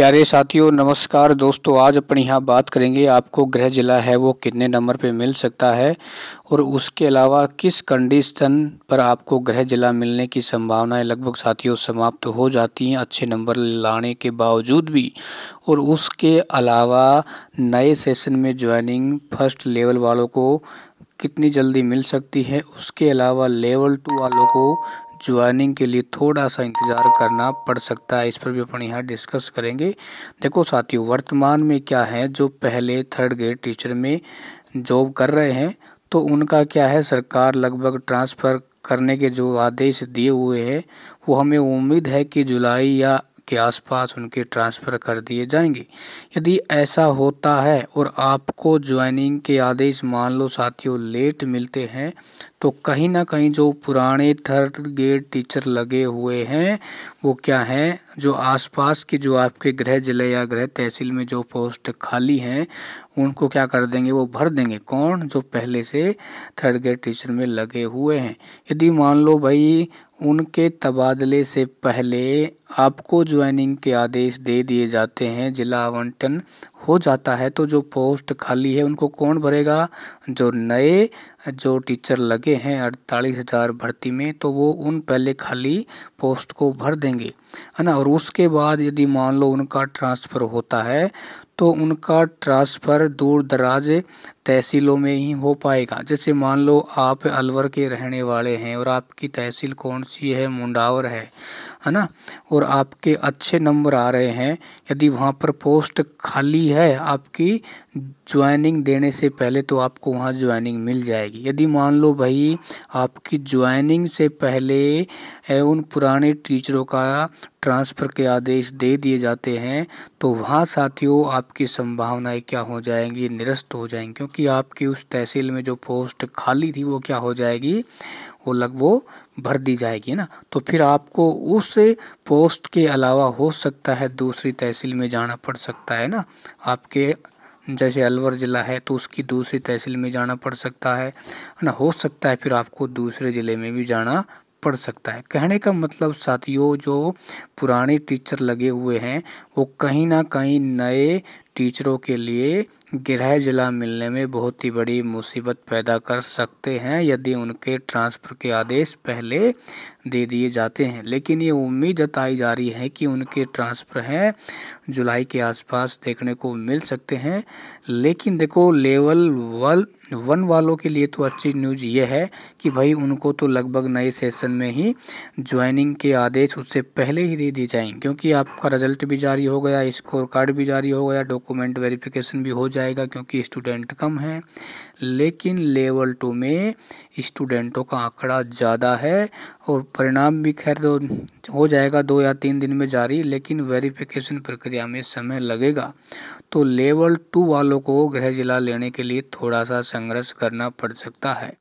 प्यारे साथियों नमस्कार दोस्तों आज अपन यहाँ बात करेंगे आपको गृह जिला है वो कितने नंबर पे मिल सकता है और उसके अलावा किस कंडीशन पर आपको गृह जिला मिलने की संभावनाएं लगभग साथियों समाप्त हो जाती हैं अच्छे नंबर लाने के बावजूद भी और उसके अलावा नए सेशन में ज्वाइनिंग फर्स्ट लेवल वालों को कितनी जल्दी मिल सकती है उसके अलावा लेवल टू वालों को ज्वाइनिंग के लिए थोड़ा सा इंतज़ार करना पड़ सकता है इस पर भी अपन यहाँ डिस्कस करेंगे देखो साथियों वर्तमान में क्या है जो पहले थर्ड ग्रेड टीचर में जॉब कर रहे हैं तो उनका क्या है सरकार लगभग ट्रांसफ़र करने के जो आदेश दिए हुए हैं वो हमें उम्मीद है कि जुलाई या के आसपास उनके ट्रांसफ़र कर दिए जाएंगे यदि ऐसा होता है और आपको ज्वाइनिंग के आदेश मान लो साथियों लेट मिलते हैं तो कहीं ना कहीं जो पुराने थर्ड ग्रेड टीचर लगे हुए हैं वो क्या हैं जो आसपास के जो आपके गृह जिले या गृह तहसील में जो पोस्ट खाली हैं उनको क्या कर देंगे वो भर देंगे कौन जो पहले से थर्ड ग्रेड टीचर में लगे हुए हैं यदि मान लो भाई उनके तबादले से पहले आपको ज्वाइनिंग के आदेश दे दिए जाते हैं जिला आवंटन हो जाता है तो जो पोस्ट खाली है उनको कौन भरेगा जो नए जो टीचर लगे हैं अड़तालीस हज़ार भर्ती में तो वो उन पहले खाली पोस्ट को भर देंगे है ना और उसके बाद यदि मान लो उनका ट्रांसफ़र होता है तो उनका ट्रांसफ़र दूर दराज तहसीलों में ही हो पाएगा जैसे मान लो आप अलवर के रहने वाले हैं और आपकी तहसील कौन सी है मुंडावर है है ना और आपके अच्छे नंबर आ रहे हैं यदि वहाँ पर पोस्ट खाली है आपकी ज्वाइनिंग देने से पहले तो आपको वहाँ ज्वाइनिंग मिल जाएगी यदि मान लो भाई आपकी ज्वाइनिंग से पहले उन पुराने टीचरों का ट्रांसफ़र के आदेश दे दिए जाते हैं तो वहाँ साथियों आपकी संभावनाएं क्या हो जाएंगी निरस्त हो जाएंगी क्योंकि आपकी उस तहसील में जो पोस्ट खाली थी वो क्या हो जाएगी वो लग वो भर दी जाएगी ना तो फिर आपको उस पोस्ट के अलावा हो सकता है दूसरी तहसील में जाना पड़ सकता है ना आपके जैसे अलवर ज़िला है तो उसकी दूसरी तहसील में जाना पड़ सकता है ना हो सकता है फिर आपको दूसरे ज़िले में भी जाना पढ़ सकता है कहने का मतलब साथियों जो पुराने टीचर लगे हुए हैं वो कहीं ना कहीं नए टीचरों के लिए गृह जिला मिलने में बहुत ही बड़ी मुसीबत पैदा कर सकते हैं यदि उनके ट्रांसफ़र के आदेश पहले दे दिए जाते हैं लेकिन ये उम्मीद जताई जा रही है कि उनके ट्रांसफ़र हैं जुलाई के आसपास देखने को मिल सकते हैं लेकिन देखो लेवल वल वन वालों के लिए तो अच्छी न्यूज़ ये है कि भाई उनको तो लगभग नए सेशन में ही ज्वाइनिंग के आदेश उससे पहले ही दे दिए जाएंगे क्योंकि आपका रिजल्ट भी जारी हो गया स्कोर कार्ड भी जारी हो गया डॉक्यूमेंट डॉक्यूमेंट वेरिफिकेशन भी हो जाएगा क्योंकि स्टूडेंट कम हैं लेकिन लेवल टू में स्टूडेंटों का आंकड़ा ज़्यादा है और परिणाम भी खैर तो हो जाएगा दो या तीन दिन में जारी लेकिन वेरिफिकेशन प्रक्रिया में समय लगेगा तो लेवल टू वालों को गृह जिला लेने के लिए थोड़ा सा संघर्ष करना पड़ सकता है